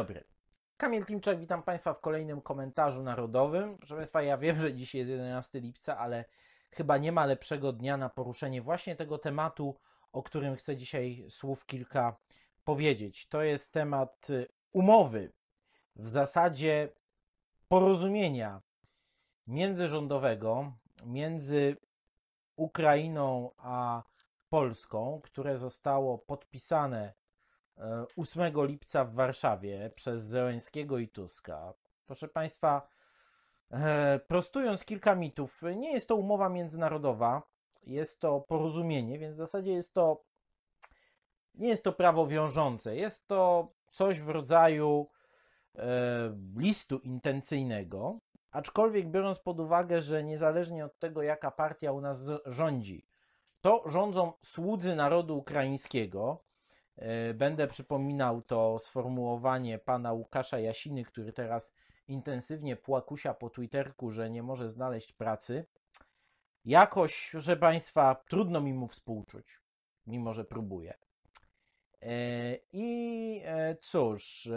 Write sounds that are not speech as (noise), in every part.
dobry. Kamil Klimczak, witam Państwa w kolejnym komentarzu narodowym. Proszę Państwa, ja wiem, że dzisiaj jest 11 lipca, ale chyba nie ma lepszego dnia na poruszenie właśnie tego tematu, o którym chcę dzisiaj słów kilka powiedzieć. To jest temat y, umowy, w zasadzie porozumienia międzyrządowego między Ukrainą a Polską, które zostało podpisane 8 e, lipca w Warszawie przez Zełenskiego i Tuska. Proszę Państwa, e, prostując kilka mitów, nie jest to umowa międzynarodowa, jest to porozumienie, więc w zasadzie jest to nie jest to prawo wiążące, jest to coś w rodzaju e, listu intencyjnego, aczkolwiek biorąc pod uwagę, że niezależnie od tego, jaka partia u nas rządzi, to rządzą słudzy narodu ukraińskiego, E, będę przypominał to sformułowanie pana Łukasza Jasiny, który teraz intensywnie płakusia po Twitterku, że nie może znaleźć pracy. Jakoś, proszę Państwa, trudno mi mu współczuć, mimo że próbuję. E, I e, cóż,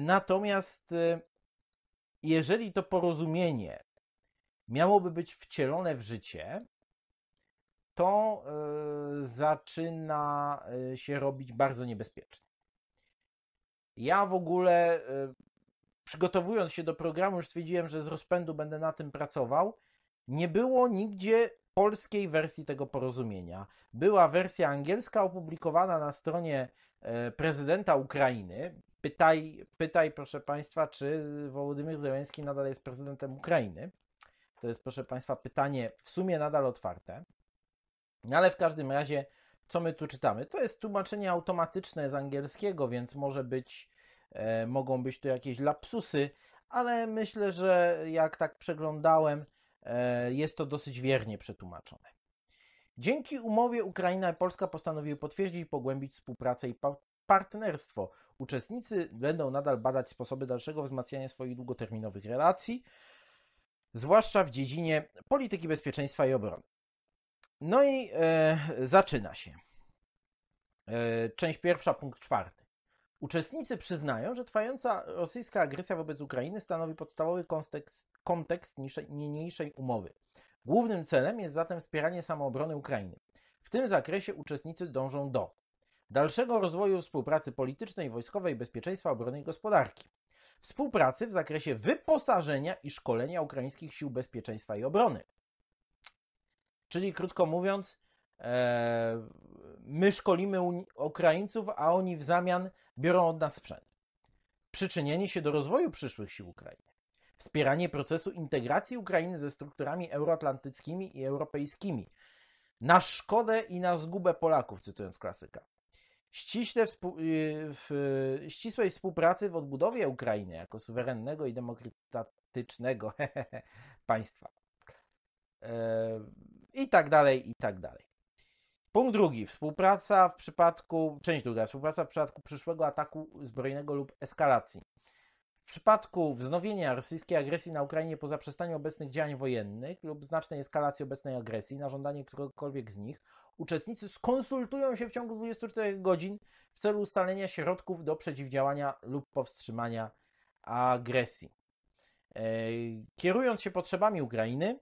natomiast jeżeli to porozumienie miałoby być wcielone w życie, to y, zaczyna y, się robić bardzo niebezpiecznie. Ja w ogóle, y, przygotowując się do programu, już stwierdziłem, że z rozpędu będę na tym pracował. Nie było nigdzie polskiej wersji tego porozumienia. Była wersja angielska opublikowana na stronie prezydenta Ukrainy. Pytaj, pytaj proszę Państwa, czy Wołodymyr Zełenski nadal jest prezydentem Ukrainy. To jest, proszę Państwa, pytanie w sumie nadal otwarte. No ale w każdym razie, co my tu czytamy? To jest tłumaczenie automatyczne z angielskiego, więc może być, e, mogą być tu jakieś lapsusy, ale myślę, że jak tak przeglądałem, e, jest to dosyć wiernie przetłumaczone. Dzięki umowie Ukraina i Polska postanowiły potwierdzić i pogłębić współpracę i pa partnerstwo. Uczestnicy będą nadal badać sposoby dalszego wzmacniania swoich długoterminowych relacji, zwłaszcza w dziedzinie polityki bezpieczeństwa i obrony. No i e, zaczyna się. E, część pierwsza, punkt czwarty. Uczestnicy przyznają, że trwająca rosyjska agresja wobec Ukrainy stanowi podstawowy kontekst, kontekst niższej, niniejszej umowy. Głównym celem jest zatem wspieranie samoobrony Ukrainy. W tym zakresie uczestnicy dążą do dalszego rozwoju współpracy politycznej, wojskowej, bezpieczeństwa, obrony i gospodarki, współpracy w zakresie wyposażenia i szkolenia ukraińskich sił bezpieczeństwa i obrony, Czyli krótko mówiąc, e, my szkolimy Ukraińców, a oni w zamian biorą od nas sprzęt. Przyczynienie się do rozwoju przyszłych sił Ukrainy. Wspieranie procesu integracji Ukrainy ze strukturami euroatlantyckimi i europejskimi. Na szkodę i na zgubę Polaków, cytując klasyka. Ściśle współ, y, w ścisłej współpracy w odbudowie Ukrainy jako suwerennego i demokratycznego (laughs) państwa. E, i tak dalej, i tak dalej. Punkt drugi. Współpraca w przypadku, część druga, współpraca w przypadku przyszłego ataku zbrojnego lub eskalacji. W przypadku wznowienia rosyjskiej agresji na Ukrainie po zaprzestaniu obecnych działań wojennych lub znacznej eskalacji obecnej agresji na żądanie któregokolwiek z nich, uczestnicy skonsultują się w ciągu 24 godzin w celu ustalenia środków do przeciwdziałania lub powstrzymania agresji. E, kierując się potrzebami Ukrainy,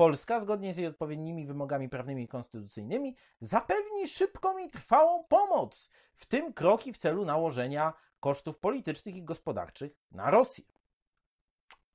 Polska, zgodnie z jej odpowiednimi wymogami prawnymi i konstytucyjnymi, zapewni szybką i trwałą pomoc, w tym kroki w celu nałożenia kosztów politycznych i gospodarczych na Rosję.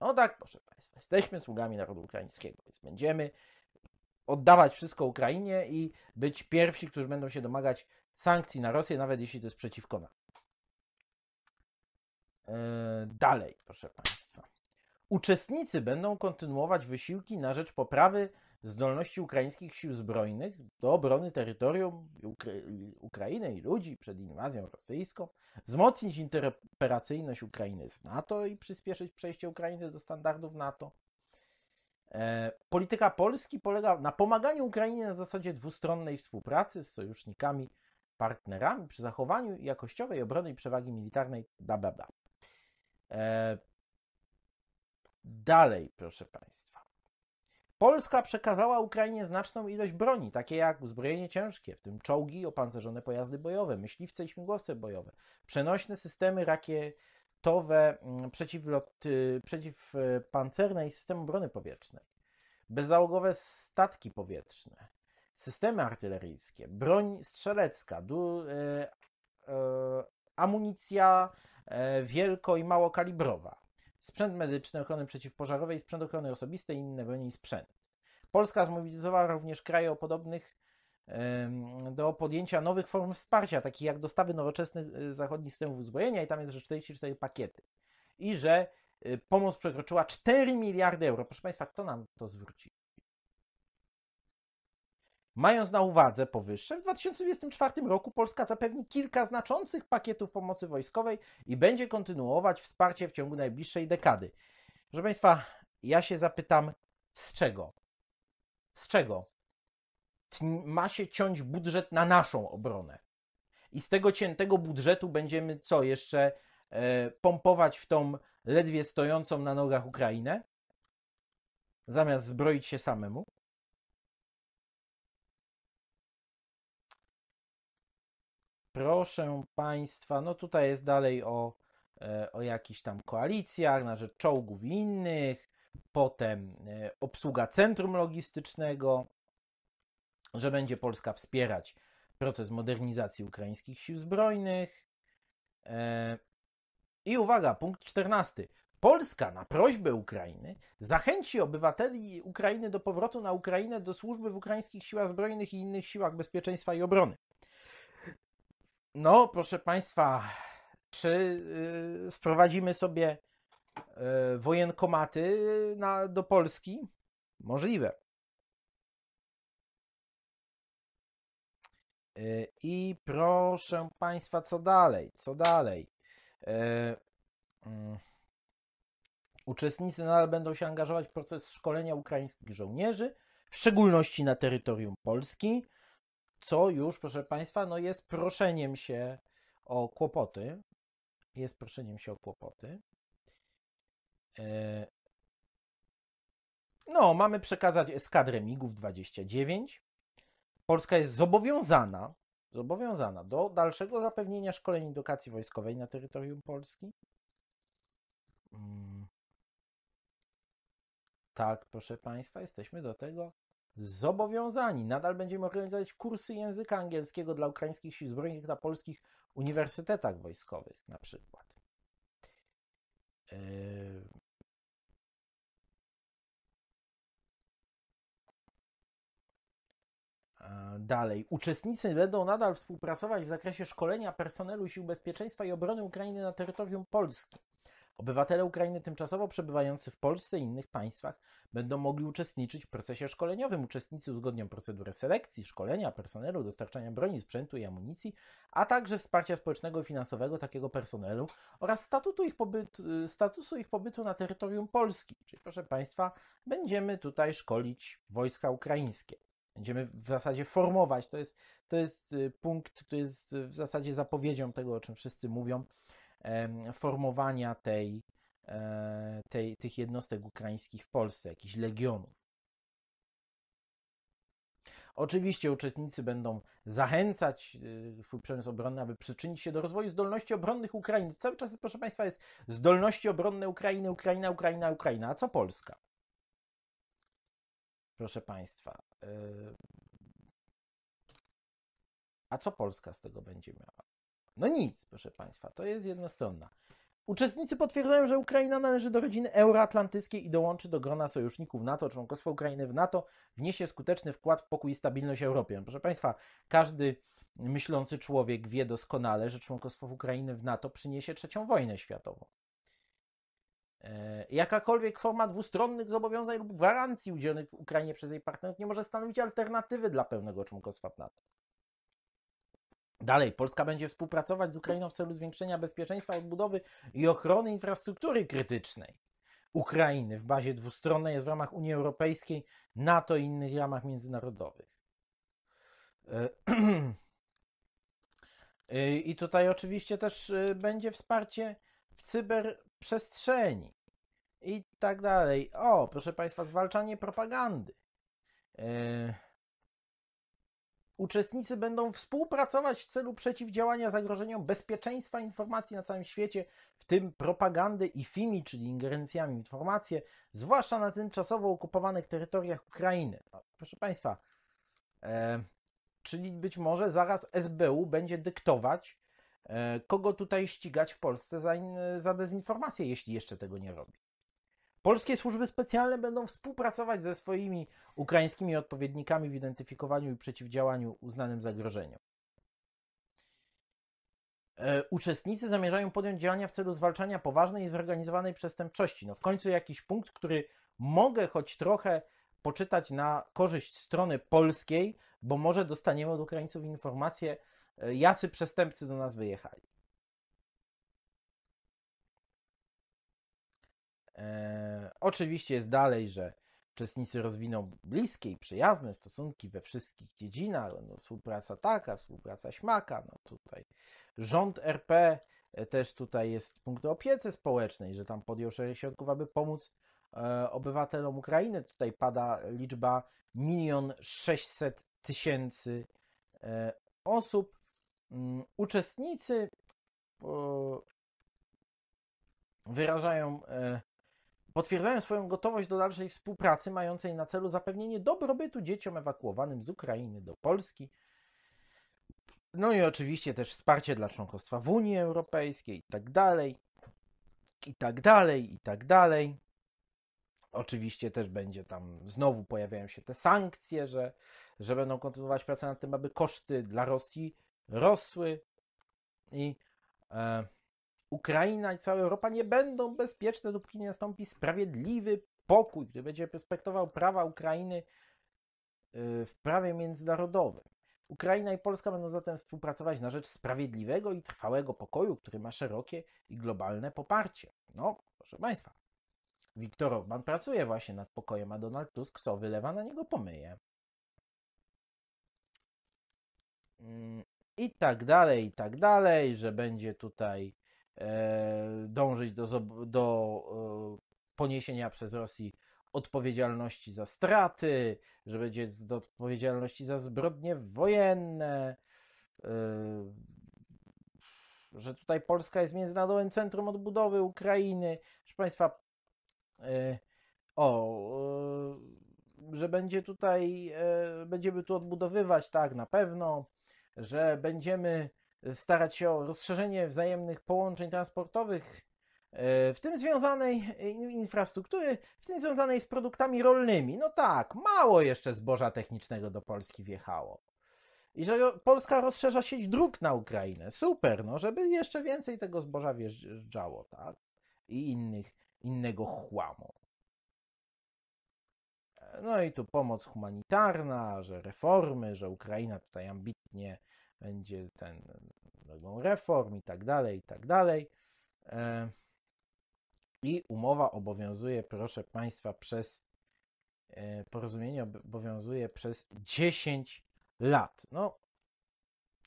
No tak, proszę Państwa, jesteśmy sługami narodu ukraińskiego, więc będziemy oddawać wszystko Ukrainie i być pierwsi, którzy będą się domagać sankcji na Rosję, nawet jeśli to jest przeciwko nam. Yy, dalej, proszę Państwa. Uczestnicy będą kontynuować wysiłki na rzecz poprawy zdolności ukraińskich sił zbrojnych do obrony terytorium Ukra- Ukrainy i ludzi przed inwazją rosyjską, wzmocnić interoperacyjność Ukrainy z NATO i przyspieszyć przejście Ukrainy do standardów NATO. E, polityka Polski polega na pomaganiu Ukrainie na zasadzie dwustronnej współpracy z sojusznikami, partnerami przy zachowaniu jakościowej obrony i przewagi militarnej, bla bla bla. E, Dalej, proszę Państwa. Polska przekazała Ukrainie znaczną ilość broni, takie jak uzbrojenie ciężkie, w tym czołgi, opancerzone pojazdy bojowe, myśliwce i śmigłowce bojowe, przenośne systemy rakietowe, mm, przeciwlot, y, przeciwpancerne i systemy obrony powietrznej, bezzałogowe statki powietrzne, systemy artyleryjskie, broń strzelecka, du, e, e, amunicja e, wielko- i małokalibrowa, sprzęt medyczny, ochrony przeciwpożarowej, sprzęt ochrony osobistej i inne broni i sprzęt. Polska zmobilizowała również kraje o podobnych do podjęcia nowych form wsparcia, takich jak dostawy nowoczesnych e, zachodnich systemów uzbrojenia i tam jest, że 44 pakiety. I że e, pomoc przekroczyła 4 miliardy euro. Proszę Państwa, kto nam to zwróci? Mając na uwadze powyższe, w 2024 roku Polska zapewni kilka znaczących pakietów pomocy wojskowej i będzie kontynuować wsparcie w ciągu najbliższej dekady. Proszę Państwa, ja się zapytam, z czego? Z czego ma się ciąć budżet na naszą obronę? I z tego ciętego budżetu będziemy co jeszcze e, pompować w tą ledwie stojącą na nogach Ukrainę? Zamiast zbroić się samemu? proszę Państwa, no tutaj jest dalej o, e, o jakichś tam koalicjach na rzecz czołgów i innych, potem e, obsługa centrum logistycznego, że będzie Polska wspierać proces modernizacji ukraińskich sił zbrojnych. E, I uwaga, punkt 14. Polska na prośbę Ukrainy zachęci obywateli Ukrainy do powrotu na Ukrainę do służby w ukraińskich siłach zbrojnych i innych siłach bezpieczeństwa i obrony. No, proszę Państwa, czy y, wprowadzimy sobie yy, wojenkomaty na, do Polski? Możliwe. Y, I proszę Państwa, co dalej? Co dalej? Y, mm, uczestnicy nadal będą się angażować w proces szkolenia ukraińskich żołnierzy, w szczególności na terytorium Polski co już, proszę Państwa, no jest proszeniem się o kłopoty. Jest proszeniem się o kłopoty. E, no, mamy przekazać eskadrę MIGów 29. Polska jest zobowiązana, zobowiązana do dalszego zapewnienia szkoleń edukacji wojskowej na terytorium Polski. Mm. Tak, proszę Państwa, jesteśmy do tego zobowiązani. Nadal będziemy organizować kursy języka angielskiego dla ukraińskich sił zbrojnych na polskich uniwersytetach wojskowych na przykład. Yy, dalej. Uczestnicy będą nadal współpracować w zakresie szkolenia personelu Sił Bezpieczeństwa i Obrony Ukrainy na terytorium Polski. Obywatele Ukrainy tymczasowo przebywający w Polsce i innych państwach będą mogli uczestniczyć w procesie szkoleniowym. Uczestnicy uzgodnią procedurę selekcji, szkolenia personelu, dostarczania broni, sprzętu i amunicji, a także wsparcia społecznego i finansowego takiego personelu oraz statutu ich, pobytu, statusu ich pobytu na terytorium Polski. Czyli, proszę Państwa, będziemy tutaj szkolić wojska ukraińskie. Będziemy w zasadzie formować, to jest, to jest y, punkt, który jest w zasadzie zapowiedzią tego, o czym wszyscy mówią, formowania tej, e, tej, tych jednostek ukraińskich w Polsce, jakichś legionów. Oczywiście uczestnicy będą zachęcać e, swój przemysł obronny, aby przyczynić się do rozwoju zdolności obronnych Ukrainy. Cały czas, proszę Państwa, jest zdolności obronne Ukrainy, Ukraina, Ukraina, Ukraina. A co Polska? Proszę Państwa. E, a co Polska z tego będzie miała? No nic, proszę Państwa, to jest jednostronna. Uczestnicy potwierdzają, że Ukraina należy do rodziny euroatlantyckiej i dołączy do grona sojuszników NATO. Członkostwo Ukrainy w NATO wniesie skuteczny wkład w pokój i stabilność Europy. Proszę Państwa, każdy myślący człowiek wie doskonale, że członkostwo Ukrainy w NATO przyniesie trzecią wojnę światową. E, jakakolwiek forma dwustronnych zobowiązań lub gwarancji udzielonych Ukrainie przez jej partnerów nie może stanowić alternatywy dla pełnego członkostwa w NATO. Dalej, Polska będzie współpracować z Ukrainą w celu zwiększenia bezpieczeństwa, odbudowy i ochrony infrastruktury krytycznej. Ukrainy w bazie dwustronnej jest w ramach Unii Europejskiej, NATO i innych ramach międzynarodowych. E, (clears throat) e, I tutaj oczywiście też e, będzie wsparcie w cyberprzestrzeni i tak dalej. O, proszę Państwa, zwalczanie propagandy. Uczestnicy będą współpracować w celu przeciwdziałania zagrożeniom bezpieczeństwa informacji na całym świecie, w tym propagandy i FIMI, czyli ingerencjami w informacje, zwłaszcza na tymczasowo okupowanych terytoriach Ukrainy. Proszę Państwa, e, czyli być może zaraz SBU będzie dyktować, e, kogo tutaj ścigać w Polsce za, in, za dezinformację, jeśli jeszcze tego nie robi. Polskie służby specjalne będą współpracować ze swoimi ukraińskimi odpowiednikami w identyfikowaniu i przeciwdziałaniu uznanym zagrożeniom. E, uczestnicy zamierzają podjąć działania w celu zwalczania poważnej i zorganizowanej przestępczości. No w końcu jakiś punkt, który mogę choć trochę poczytać na korzyść strony polskiej, bo może dostaniemy od Ukraińców informację, e, jacy przestępcy do nas wyjechali. E, oczywiście jest dalej, że uczestnicy rozwiną bliskie i przyjazne stosunki we wszystkich dziedzinach. No, współpraca taka, współpraca śmaka. No tutaj rząd RP e, też tutaj jest punkt opiece społecznej, że tam podjął szereg środków, aby pomóc e, obywatelom Ukrainy. Tutaj pada liczba milion sześćset tysięcy e, osób. Mm, uczestnicy e, wyrażają e, potwierdzają swoją gotowość do dalszej współpracy mającej na celu zapewnienie dobrobytu dzieciom ewakuowanym z Ukrainy do Polski. No i oczywiście też wsparcie dla członkostwa w Unii Europejskiej i tak dalej, i tak dalej, i tak dalej. Oczywiście też będzie tam, znowu pojawiają się te sankcje, że, że będą kontynuować pracę nad tym, aby koszty dla Rosji rosły i e, Ukraina i cała Europa nie będą bezpieczne, dopóki nie nastąpi sprawiedliwy pokój, który będzie respektował prawa Ukrainy y, w prawie międzynarodowym. Ukraina i Polska będą zatem współpracować na rzecz sprawiedliwego i trwałego pokoju, który ma szerokie i globalne poparcie. No, proszę Państwa, Wiktor Orban pracuje właśnie nad pokojem, a Donald Tusk co wylewa na niego pomyje. Mm, I tak dalej, i tak dalej, że będzie tutaj E, dążyć do, do e, poniesienia przez Rosji odpowiedzialności za straty, że będzie do odpowiedzialności za zbrodnie wojenne, e, że tutaj Polska jest Międzynarodowym Centrum Odbudowy Ukrainy. Proszę Państwa, o, że będzie tutaj, będziemy tu odbudowywać, tak, na pewno, że będziemy starać się o rozszerzenie wzajemnych połączeń transportowych, e, w tym związanej e, infrastruktury, w tym związanej z produktami rolnymi. No tak, mało jeszcze zboża technicznego do Polski wjechało. I że Polska rozszerza sieć dróg na Ukrainę. Super, no, żeby jeszcze więcej tego zboża wjeżdżało, tak? I innych, innego chłamu. E, no i tu pomoc humanitarna, że reformy, że Ukraina tutaj ambitnie będzie ten drogą reform i tak dalej, i tak dalej. E, I umowa obowiązuje, proszę Państwa, przez e, porozumienie obowiązuje przez 10 lat. No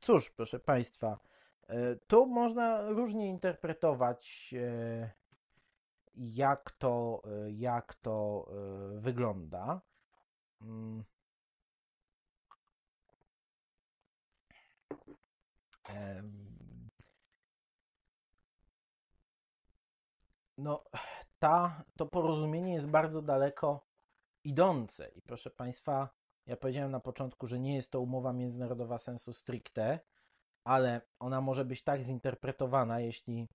cóż, proszę Państwa, e, tu można różnie interpretować, jak to, jak to wygląda. Mm, no, ta, to porozumienie jest bardzo daleko idące. I proszę Państwa, ja powiedziałem na początku, że nie jest to umowa międzynarodowa sensu stricte, ale ona może być tak zinterpretowana, jeśli,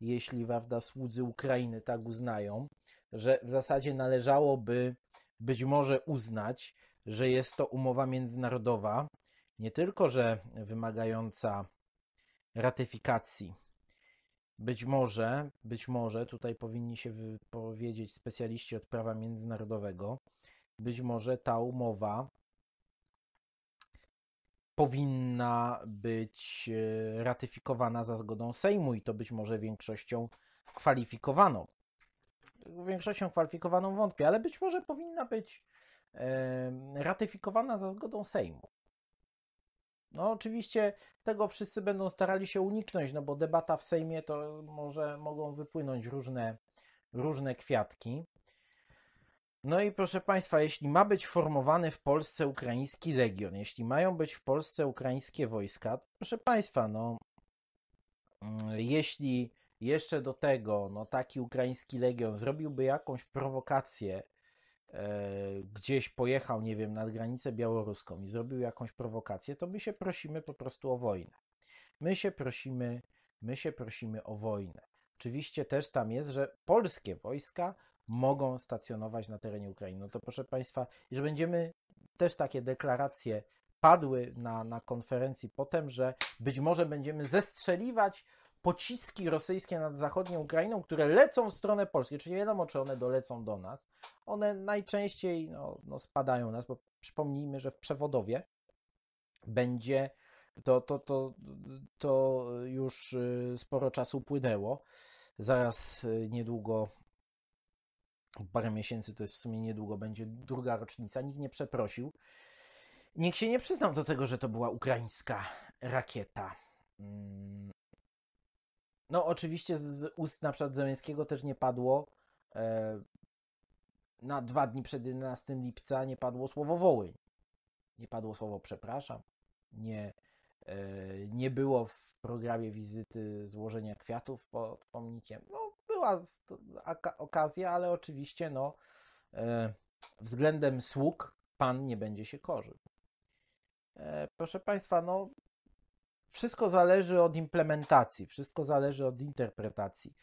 jeśli prawda, słudzy Ukrainy tak uznają, że w zasadzie należałoby być może uznać, że jest to umowa międzynarodowa, nie tylko, że wymagająca ratyfikacji. Być może, być może tutaj powinni się wypowiedzieć specjaliści od prawa międzynarodowego. Być może ta umowa powinna być e, ratyfikowana za zgodą Sejmu i to być może większością kwalifikowaną. Większością kwalifikowaną wątpię, ale być może powinna być e, ratyfikowana za zgodą Sejmu. No oczywiście tego wszyscy będą starali się uniknąć, no bo debata w Sejmie to może mogą wypłynąć różne, różne kwiatki. No i proszę Państwa, jeśli ma być formowany w Polsce ukraiński legion, jeśli mają być w Polsce ukraińskie wojska, proszę Państwa, no jeśli jeszcze do tego no, taki ukraiński legion zrobiłby jakąś prowokację E, gdzieś pojechał, nie wiem, nad granicę białoruską i zrobił jakąś prowokację, to my się prosimy po prostu o wojnę. My się prosimy, my się prosimy o wojnę. Oczywiście też tam jest, że polskie wojska mogą stacjonować na terenie Ukrainy. No to proszę Państwa, że będziemy też takie deklaracje padły na, na konferencji potem, że być może będziemy zestrzeliwać pociski rosyjskie nad zachodnią Ukrainą, które lecą w stronę Polski, czyli nie wiadomo, czy one dolecą do nas, one najczęściej no, no spadają nas, bo przypomnijmy, że w przewodowie będzie to, to, to, to już y, sporo czasu płynęło. Zaraz y, niedługo, parę miesięcy to jest w sumie niedługo, będzie druga rocznica. Nikt nie przeprosił. Nikt się nie przyznał do tego, że to była ukraińska rakieta. Mm, no oczywiście z ust na przykład Zelenskiego też nie padło e, na dwa dni przed 11 lipca nie padło słowo Wołyń. Nie padło słowo przepraszam. Nie, e, nie było w programie wizyty złożenia kwiatów pod pomnikiem. No była okazja, ale oczywiście no e, względem sług pan nie będzie się korzył. E, proszę Państwa, no wszystko zależy od implementacji, wszystko zależy od interpretacji.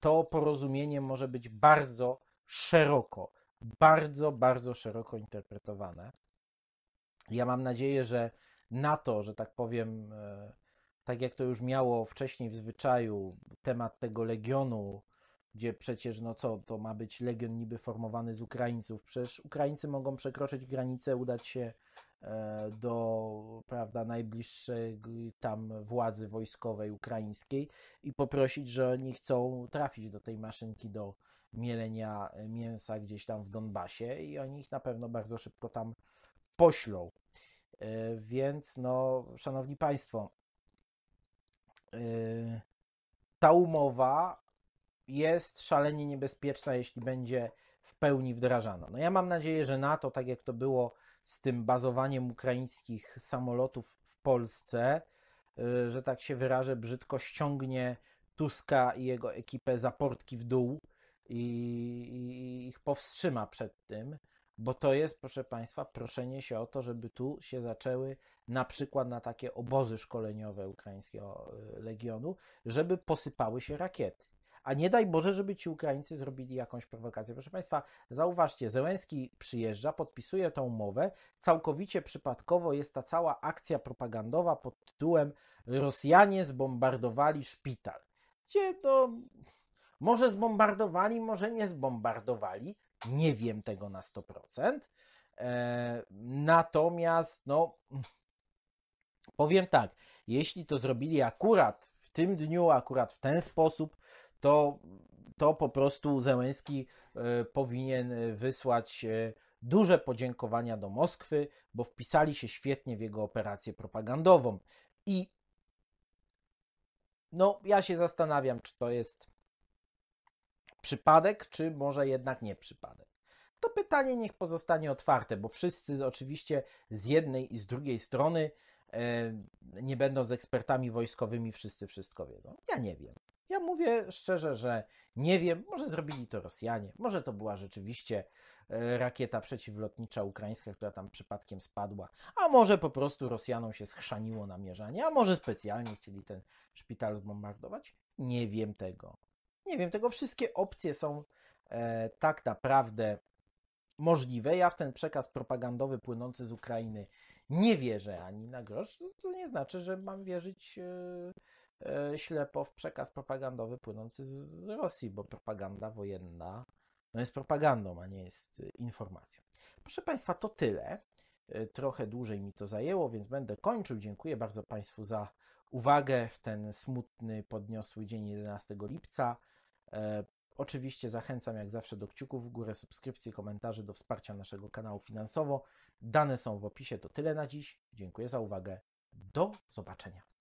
To porozumienie może być bardzo szeroko, bardzo, bardzo szeroko interpretowane. Ja mam nadzieję, że NATO, że tak powiem, e, tak jak to już miało wcześniej w zwyczaju, temat tego legionu, gdzie przecież, no co, to ma być legion niby formowany z Ukraińców, przecież Ukraińcy mogą przekroczyć granicę, udać się E, do prawda, najbliższej tam władzy wojskowej ukraińskiej i poprosić, że oni chcą trafić do tej maszynki do mielenia mięsa gdzieś tam w Donbasie i oni ich na pewno bardzo szybko tam poślą. E, więc no, szanowni państwo, e, ta umowa jest szalenie niebezpieczna, jeśli będzie w pełni wdrażana. No ja mam nadzieję, że NATO, tak jak to było z tym bazowaniem ukraińskich samolotów w Polsce, y, że tak się wyrażę, brzydko ściągnie Tuska i jego ekipę za portki w dół i, ich powstrzyma przed tym, bo to jest, proszę Państwa, proszenie się o to, żeby tu się zaczęły na przykład na takie obozy szkoleniowe ukraińskiego y, legionu, żeby posypały się rakiety a nie daj Boże, żeby ci Ukraińcy zrobili jakąś prowokację. Proszę Państwa, zauważcie, Zełenski przyjeżdża, podpisuje tą umowę, całkowicie przypadkowo jest ta cała akcja propagandowa pod tytułem Rosjanie zbombardowali szpital. Gdzie to... No, może zbombardowali, może nie zbombardowali. Nie wiem tego na 100%. E, natomiast, no, powiem tak, jeśli to zrobili akurat w tym dniu, akurat w ten sposób, to, to po prostu Zełęski e, powinien wysłać e, duże podziękowania do Moskwy, bo wpisali się świetnie w jego operację propagandową. I no, ja się zastanawiam, czy to jest przypadek, czy może jednak nie przypadek. To pytanie niech pozostanie otwarte, bo wszyscy oczywiście z jednej i z drugiej strony, e, nie będąc ekspertami wojskowymi, wszyscy wszystko wiedzą. Ja nie wiem. Ja mówię szczerze, że nie wiem, może zrobili to Rosjanie, może to była rzeczywiście e, rakieta przeciwlotnicza ukraińska, która tam przypadkiem spadła, a może po prostu Rosjanom się schrzaniło namierzanie, a może specjalnie chcieli ten szpital zbombardować. Nie wiem tego. Nie wiem tego. Wszystkie opcje są e, tak naprawdę możliwe. Ja w ten przekaz propagandowy płynący z Ukrainy nie wierzę ani na grosz. To nie znaczy, że mam wierzyć. E, E, ślepo w przekaz propagandowy płynący z Rosji, bo propaganda wojenna no jest propagandą, a nie jest e, informacją. Proszę Państwa, to tyle. E, trochę dłużej mi to zajęło, więc będę kończył. Dziękuję bardzo Państwu za uwagę w ten smutny, podniosły dzień 11 lipca. Oczywiście zachęcam jak zawsze do kciuków w górę, subskrypcji, komentarzy, do wsparcia naszego kanału finansowo. Dane są w opisie. To tyle na dziś. Dziękuję za uwagę. Do zobaczenia.